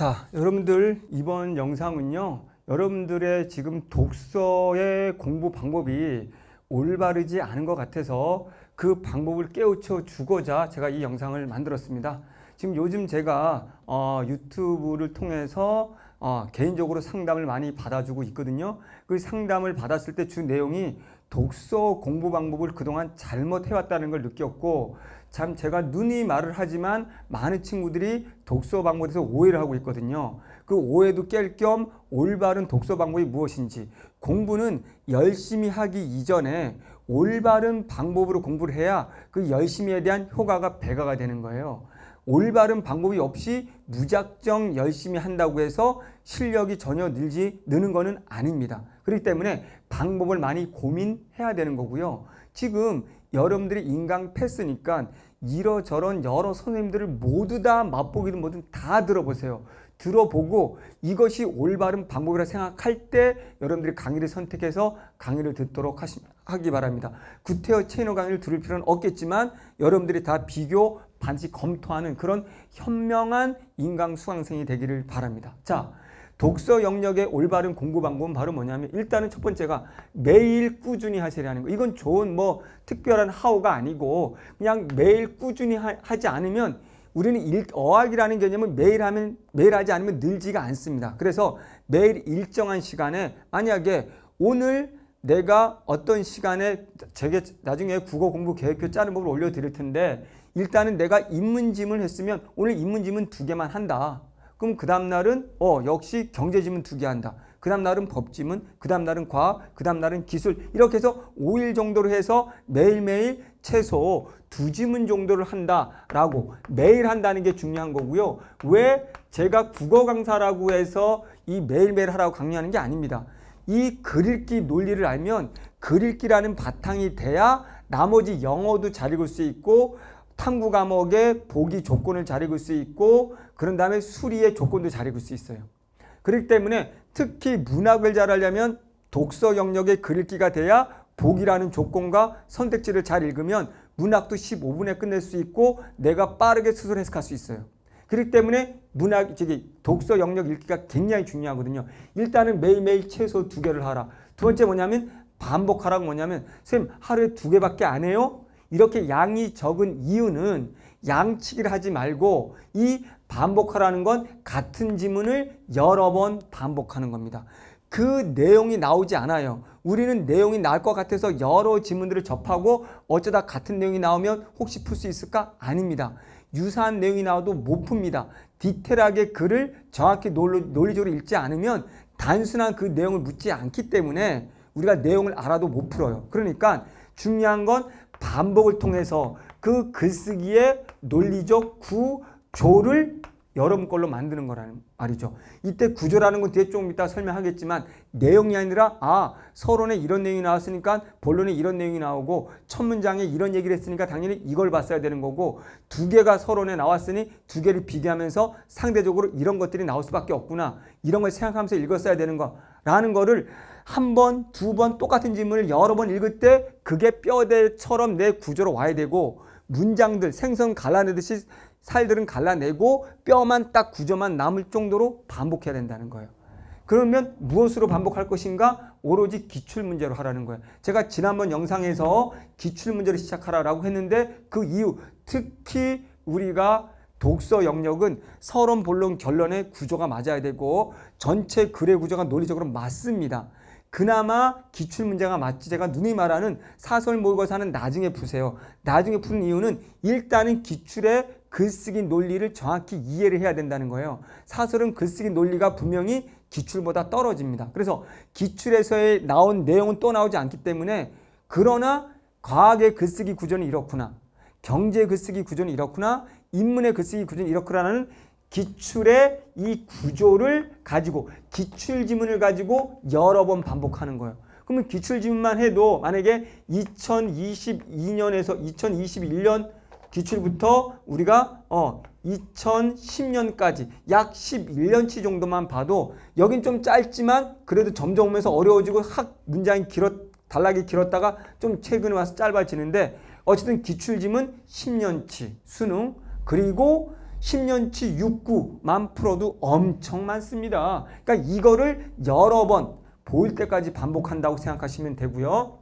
자, 여러분들 이번 영상은요. 여러분들의 지금 독서의 공부 방법이 올바르지 않은 것 같아서 그 방법을 깨우쳐 주고자 제가 이 영상을 만들었습니다. 지금 요즘 제가 어, 유튜브를 통해서 어, 개인적으로 상담을 많이 받아주고 있거든요. 그 상담을 받았을 때 주 내용이 독서 공부 방법을 그동안 잘못해왔다는 걸 느꼈고 참 제가 눈이 말을 하지만 많은 친구들이 독서 방법에서 오해를 하고 있거든요. 그 오해도 깰 겸 올바른 독서 방법이 무엇인지 공부는 열심히 하기 이전에 올바른 방법으로 공부를 해야 그 열심히에 대한 효과가 배가가 되는 거예요. 올바른 방법이 없이 무작정 열심히 한다고 해서 실력이 전혀 늘지 느는 것은 아닙니다. 그렇기 때문에 방법을 많이 고민해야 되는 거고요. 지금 여러분들이 인강 패스니까 이러저런 여러 선생님들을 모두 다 맛보기든 뭐든 다 들어보세요. 들어보고 이것이 올바른 방법이라 생각할 때 여러분들이 강의를 선택해서 강의를 듣도록 하시, 하기 바랍니다. 구태여 체인어 강의를 들을 필요는 없겠지만 여러분들이 다 비교 반지 검토하는 그런 현명한 인강 수강생이 되기를 바랍니다. 자, 독서 영역의 올바른 공부 방법은 바로 뭐냐면 일단은 첫 번째가 매일 꾸준히 하시라는 거. 이건 좋은 뭐 특별한 하우가 아니고 그냥 매일 꾸준히 하, 지 않으면 우리는 일, 어학이라는 개념은 매일 하면 매일 하지 않으면 늘지가 않습니다. 그래서 매일 일정한 시간에 만약에 오늘 내가 어떤 시간에 제게 나중에 국어 공부 계획표 짜는 법을 올려드릴 텐데 일단은 내가 입문지문을 했으면 오늘 입문지문두 개만 한다. 그럼 그 다음날은 어 역시 경제지문 두 개 한다. 그 다음날은 법지문, 그 다음날은 과학, 그 다음날은 기술 이렇게 해서 5일 정도로 해서 매일매일 최소 두 지문 정도를 한다라고 매일 한다는 게 중요한 거고요. 왜 제가 국어 강사라고 해서 이 매일매일 하라고 강요하는 게 아닙니다. 이 글읽기 논리를 알면 글읽기라는 바탕이 돼야 나머지 영어도 잘 읽을 수 있고 탐구 과목의 보기 조건을 잘 읽을 수 있고 그런 다음에 수리의 조건도 잘 읽을 수 있어요. 그렇기 때문에 특히 문학을 잘 하려면 독서 영역의 글읽기가 돼야 보기라는 조건과 선택지를 잘 읽으면 문학도 15분에 끝낼 수 있고 내가 빠르게 수술 로 해석할 수 있어요. 그렇기 때문에 문학, 저기 독서 영역 읽기가 굉장히 중요하거든요. 일단은 매일매일 최소 두 개를 하라. 두 번째 뭐냐면 반복하라고 뭐냐면 선생님 하루에 두 개밖에 안 해요? 이렇게 양이 적은 이유는 양치기를 하지 말고 이 반복하라는 건 같은 지문을 여러 번 반복하는 겁니다. 그 내용이 나오지 않아요. 우리는 내용이 나올 것 같아서 여러 지문들을 접하고 어쩌다 같은 내용이 나오면 혹시 풀 수 있을까? 아닙니다. 유사한 내용이 나와도 못 풉니다. 디테일하게 글을 정확히 논리적으로 읽지 않으면 단순한 그 내용을 묻지 않기 때문에 우리가 내용을 알아도 못 풀어요. 그러니까 중요한 건 반복을 통해서 그 글쓰기의 논리적 구조를 여러분 걸로 만드는 거라는 말이죠. 이때 구조라는 건 뒤에 조금 이따 설명하겠지만 내용이 아니라 아 서론에 이런 내용이 나왔으니까 본론에 이런 내용이 나오고 첫 문장에 이런 얘기를 했으니까 당연히 이걸 봤어야 되는 거고 두 개가 서론에 나왔으니 두 개를 비교하면서 상대적으로 이런 것들이 나올 수밖에 없구나 이런 걸 생각하면서 읽었어야 되는 거라는 거를 한 번, 두 번 똑같은 질문을 여러 번 읽을 때 그게 뼈대처럼 내 구조로 와야 되고 문장들 생선 갈라내듯이 살들은 갈라내고 뼈만 딱 구조만 남을 정도로 반복해야 된다는 거예요. 그러면 무엇으로 반복할 것인가? 오로지 기출문제로 하라는 거예요. 제가 지난번 영상에서 기출문제를 시작하라고 했는데 그 이유, 특히 우리가 독서 영역은 서론, 본론, 결론의 구조가 맞아야 되고 전체 글의 구조가 논리적으로 맞습니다. 그나마 기출문제가 맞지 제가 눈이 말하는 사설 모의고사는 나중에 푸세요. 나중에 푸는 이유는 일단은 기출의 글쓰기 논리를 정확히 이해를 해야 된다는 거예요. 사설은 글쓰기 논리가 분명히 기출보다 떨어집니다. 그래서 기출에서의 나온 내용은 또 나오지 않기 때문에 그러나 과학의 글쓰기 구조는 이렇구나. 경제 글쓰기 구조는 이렇구나. 인문의 글쓰기 구조는 이렇구나라는 기출의 이 구조를 가지고 기출 지문을 가지고 여러 번 반복하는 거예요. 그러면 기출 지문만 해도 만약에 2022년에서 2021년 기출부터 우리가 어 2010년까지 약 11년치 정도만 봐도 여긴 좀 짧지만 그래도 점점 오면서 어려워지고 학 문장이 길었 단락이 길었다가 좀 최근에 와서 짧아지는데 어쨌든 기출짐은 10년치 수능 그리고 10년치 6구만 풀어도 엄청 많습니다. 그러니까 이거를 여러 번 보일 때까지 반복한다고 생각하시면 되고요.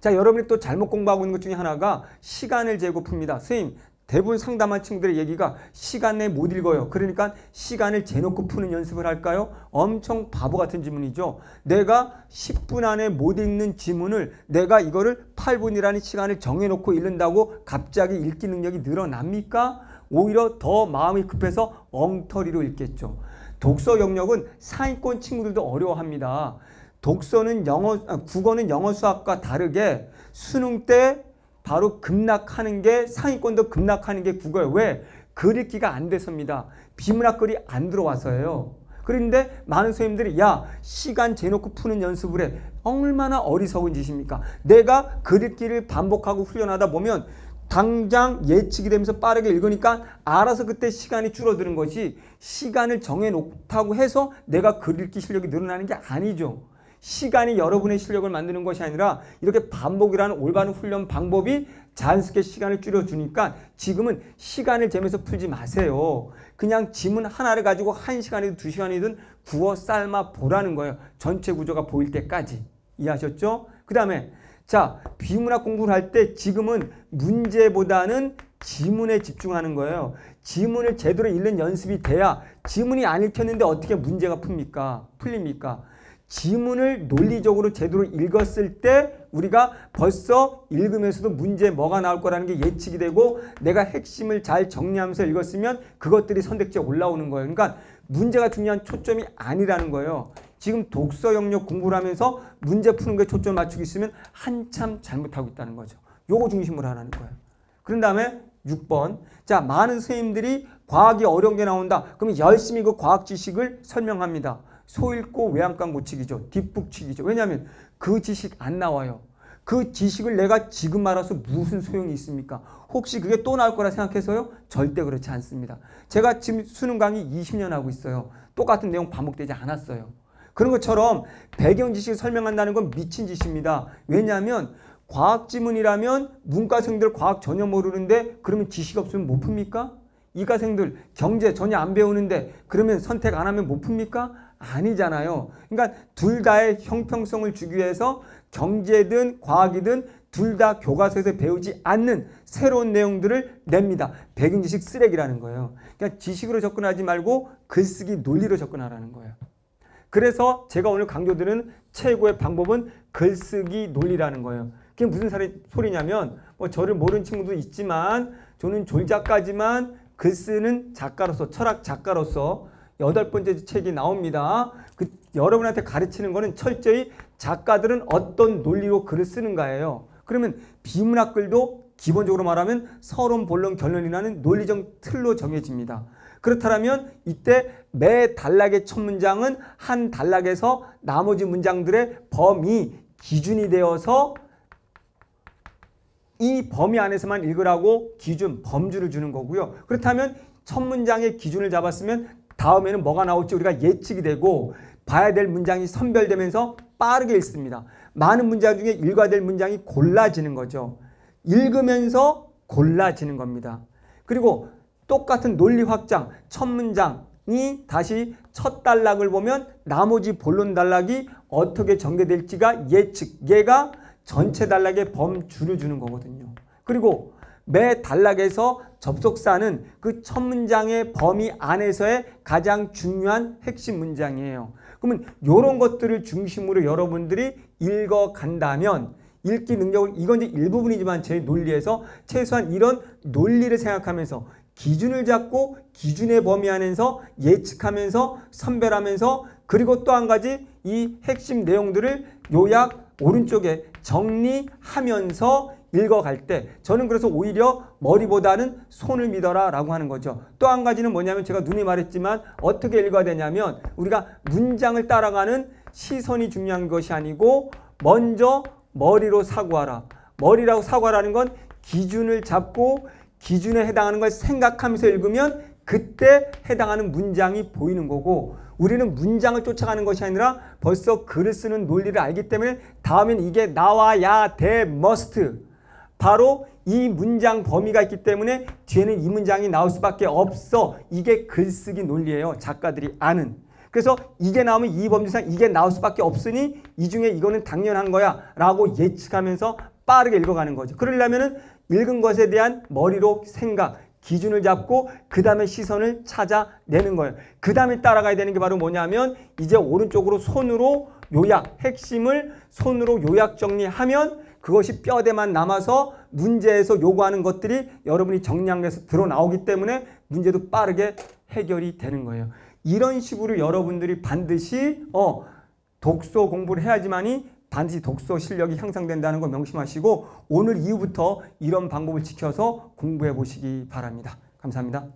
자, 여러분이 또 잘못 공부하고 있는 것 중에 하나가 시간을 재고 풉니다. 선생님 대부분 상담한 친구들의 얘기가 시간 내에 못 읽어요. 그러니까 시간을 재놓고 푸는 연습을 할까요? 엄청 바보 같은 질문이죠. 내가 10분 안에 못 읽는 지문을 내가 이거를 8분이라는 시간을 정해놓고 읽는다고 갑자기 읽기 능력이 늘어납니까? 오히려 더 마음이 급해서 엉터리로 읽겠죠. 독서 영역은 상위권 친구들도 어려워합니다. 독서는 영어, 아, 국어는 영어 수학과 다르게 수능 때 바로 급락하는 게 상위권도 급락하는 게 국어예요. 왜? 글읽기가 안 돼서입니다. 비문학글이 안 들어와서예요. 그런데 많은 선생님들이 야 시간 재놓고 푸는 연습을 해. 얼마나 어리석은 짓입니까? 내가 글읽기를 반복하고 훈련하다 보면 당장 예측이 되면서 빠르게 읽으니까 알아서 그때 시간이 줄어드는 것이 시간을 정해놓다고 해서 내가 글읽기 실력이 늘어나는 게 아니죠. 시간이 여러분의 실력을 만드는 것이 아니라 이렇게 반복이라는 올바른 훈련 방법이 자연스럽게 시간을 줄여주니까 지금은 시간을 재면서 풀지 마세요. 그냥 지문 하나를 가지고 한시간이든두시간이든 구워 삶아 보라는 거예요. 전체 구조가 보일 때까지. 이해하셨죠? 그 다음에 자 비문학 공부를 할 때 지금은 문제보다는 지문에 집중하는 거예요. 지문을 제대로 읽는 연습이 돼야 지문이 안 읽혔는데 어떻게 문제가 풉니까? 풀립니까? 지문을 논리적으로 제대로 읽었을 때 우리가 벌써 읽으면서도 문제 뭐가 나올 거라는 게 예측이 되고 내가 핵심을 잘 정리하면서 읽었으면 그것들이 선택지에 올라오는 거예요. 그러니까 문제가 중요한 초점이 아니라는 거예요. 지금 독서 영역 공부를 하면서 문제 푸는 게 초점을 맞추고 있으면 한참 잘못하고 있다는 거죠. 요거 중심으로 하라는 거예요. 그런 다음에 6번. 자, 많은 선생님들이 과학이 어려운 게 나온다. 그럼 열심히 그 과학 지식을 설명합니다. 소잃고 외양간 고치기죠. 뒷북치기죠. 왜냐하면 그 지식 안 나와요. 그 지식을 내가 지금 알아서 무슨 소용이 있습니까? 혹시 그게 또 나올 거라 생각해서요? 절대 그렇지 않습니다. 제가 지금 수능 강의 20년 하고 있어요. 똑같은 내용 반복되지 않았어요. 그런 것처럼 배경 지식을 설명한다는 건 미친 짓입니다. 왜냐하면 과학 지문이라면 문과생들 과학 전혀 모르는데 그러면 지식 없으면 못 풉니까? 이과생들 경제 전혀 안 배우는데 그러면 선택 안 하면 못 풉니까? 아니잖아요. 그러니까 둘 다의 형평성을 주기 위해서 경제든 과학이든 둘 다 교과서에서 배우지 않는 새로운 내용들을 냅니다. 백인 지식 쓰레기라는 거예요. 그러니까 지식으로 접근하지 말고 글쓰기 논리로 접근하라는 거예요. 그래서 제가 오늘 강조드리는 최고의 방법은 글쓰기 논리라는 거예요. 그게 무슨 소리냐면 뭐 저를 모르는 친구도 있지만 저는 졸작가지만 글쓰는 작가로서 철학 작가로서 여덟 번째 책이 나옵니다. 그 여러분한테 가르치는 거는 철저히 작가들은 어떤 논리로 글을 쓰는가예요. 그러면 비문학 글도 기본적으로 말하면 서론, 본론, 결론이라는 논리적 틀로 정해집니다. 그렇다면 이때 매 단락의 첫 문장은 한 단락에서 나머지 문장들의 범위, 기준이 되어서 이 범위 안에서만 읽으라고 기준, 범주를 주는 거고요. 그렇다면 첫 문장의 기준을 잡았으면 다음에는 뭐가 나올지 우리가 예측이 되고 봐야 될 문장이 선별되면서 빠르게 읽습니다. 많은 문장 중에 일과될 문장이 골라지는 거죠. 읽으면서 골라지는 겁니다. 그리고 똑같은 논리 확장, 첫 문장이 다시 첫 단락을 보면 나머지 본론 단락이 어떻게 전개될지가 예측, 얘가 전체 단락의 범주를 주는 거거든요. 그리고 매 단락에서 접속사는 그 첫 문장의 범위 안에서의 가장 중요한 핵심 문장이에요. 그러면 이런 것들을 중심으로 여러분들이 읽어간다면 읽기 능력을 이건 이제 일부분이지만 제 논리에서 최소한 이런 논리를 생각하면서 기준을 잡고 기준의 범위 안에서 예측하면서 선별하면서 그리고 또 한 가지 이 핵심 내용들을 요약 오른쪽에 정리하면서 읽어갈때 저는 그래서 오히려 머리보다는 손을 믿어라 라고 하는 거죠. 또 한 가지는 뭐냐면 제가 눈이 말했지만 어떻게 읽어야 되냐면 우리가 문장을 따라가는 시선이 중요한 것이 아니고 먼저 머리로 사고하라. 머리라고 사고하라는 건 기준을 잡고 기준에 해당하는 걸 생각하면서 읽으면 그때 해당하는 문장이 보이는 거고 우리는 문장을 쫓아가는 것이 아니라 벌써 글을 쓰는 논리를 알기 때문에 다음엔 이게 나와야 돼, 머스트 바로 이 문장 범위가 있기 때문에 뒤에는 이 문장이 나올 수밖에 없어. 이게 글쓰기 논리예요. 작가들이 아는. 그래서 이게 나오면 이 범죄상 이게 나올 수밖에 없으니 이 중에 이거는 당연한 거야 라고 예측하면서 빠르게 읽어가는 거죠. 그러려면 은 읽은 것에 대한 머리로 생각, 기준을 잡고 그 다음에 시선을 찾아내는 거예요. 그 다음에 따라가야 되는 게 바로 뭐냐면 이제 오른쪽으로 손으로 요약, 핵심을 손으로 요약 정리하면 그것이 뼈대만 남아서 문제에서 요구하는 것들이 여러분이 정량에서 드러나오기 때문에 문제도 빠르게 해결이 되는 거예요. 이런 식으로 여러분들이 반드시 어 독서 공부를 해야지만이 반드시 독서 실력이 향상된다는 걸 명심하시고 오늘 이후부터 이런 방법을 지켜서 공부해 보시기 바랍니다. 감사합니다.